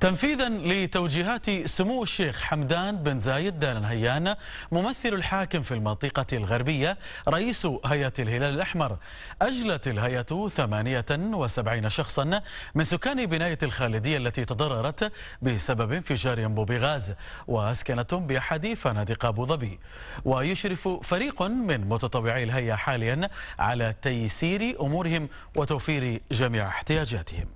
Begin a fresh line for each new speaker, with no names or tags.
تنفيذا لتوجيهات سمو الشيخ حمدان بن زايد دال نهيان ممثل الحاكم في المنطقة الغربية رئيس هيئة الهلال الأحمر أجلت الهيئة 78 شخصا من سكان بناية الخالدية التي تضررت بسبب انفجار ينبوب غاز وأسكنتهم بأحد فنادق أبو ظبي ويشرف فريق من متطوعي الهيئة حاليا على تيسير أمورهم وتوفير جميع احتياجاتهم